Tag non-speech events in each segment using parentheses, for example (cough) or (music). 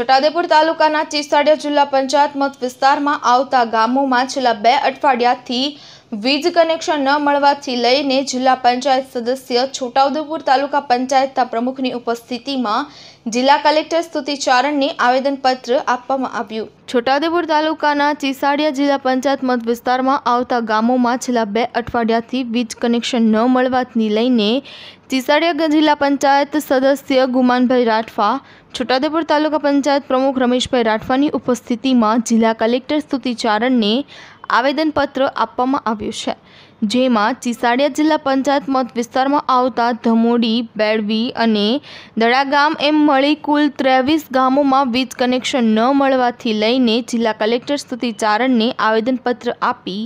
છોટાદેપુર તાલુકાના ચીસાડિયા જિલ્લા પંચાયત મત વિસ્તારમાં આવતા ગામોમાં છેલ્લા બે અઠવાડિયાથી વીજ કનેક્શન ન મળવાથી લઈને જિલ્લા પંચાયત સદસ્ય છોટાઉદેપુર તાલુકા પંચાયતના પ્રમુખની ઉપસ્થિતિમાં જિલ્લા કલેક્ટર સ્તુતિ ચારણને આવેદનપત્ર આપવામાં આવ્યું છોટાઉદેપુર તાલુકાના ચીસાડિયા જિલ્લા પંચાયત મત વિસ્તારમાં આવતા ગામોમાં છેલ્લા બે અઠવાડિયાથી વીજ કનેક્શન ન મળવાથી લઈને ચીસાડિયા જિલ્લા પંચાયત સદસ્ય ગુમાનભાઈ રાઠવા છોટાઉદેપુર તાલુકા પંચાયત પ્રમુખ રમેશભાઈ રાઠવાની ઉપસ્થિતિમાં જિલ્લા કલેક્ટર સ્તુતિ ચારણને આવેદનપત્ર આપવામાં આવ્યું છે જેમાં ચિસાડિયા જિલ્લા પંચાયત મત વિસ્તારમાં આવતા ધમોડી બેડવી અને દડાગામ એમ મળી કુલ ત્રેવીસ ગામોમાં વીજ કનેક્શન ન મળવાથી લઈને જિલ્લા કલેક્ટર સ્તુતિ ચારણને આવેદનપત્ર આપી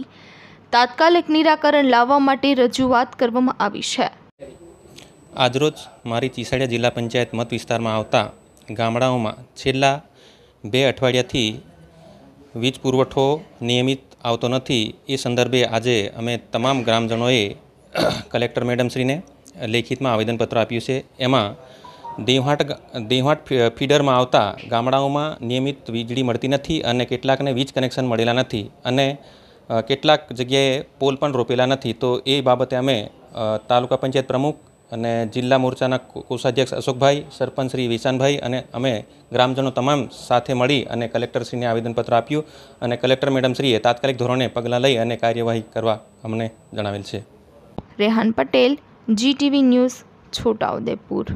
તાત્કાલિક નિરાકરણ લાવવા માટે રજૂઆત કરવામાં આવી છે આજરોજ મારી ચિસાડિયા જિલ્લા પંચાયત મત વિસ્તારમાં આવતા ગામડાઓમાં છેલ્લા બે અઠવાડિયાથી વીજ પુરવઠો નિયમિત આવતો નથી એ સંદર્ભે આજે અમે તમામ ગ્રામજનોએ (coughs) કલેક્ટર મેડમશ્રીને લેખિતમાં આવેદનપત્ર આપ્યું છે એમાં દેવાટ દેવાટ ફીડરમાં આવતા ગામડાઓમાં નિયમિત વીજળી મળતી નથી અને કેટલાકને વીજ કનેક્શન મળેલા નથી અને કેટલાક જગ્યાએ પોલ પણ રોપેલા નથી તો એ બાબતે અમે તાલુકા પંચાયત પ્રમુખ અને જિલ્લા મોરચાના કોષાધ્યક્ષ અશોકભાઈ સરપંચ શ્રી વિશાનભાઈ અને અમે ગ્રામજનો તમામ સાથે મળી અને કલેક્ટરશ્રીને આવેદનપત્ર આપ્યું અને કલેક્ટર મેડમશ્રીએ તાત્કાલિક ધોરણે પગલાં લઈ અને કાર્યવાહી કરવા અમને જણાવેલ છે રેહાન પટેલ જીટીવી ન્યૂઝ છોટાઉદેપુર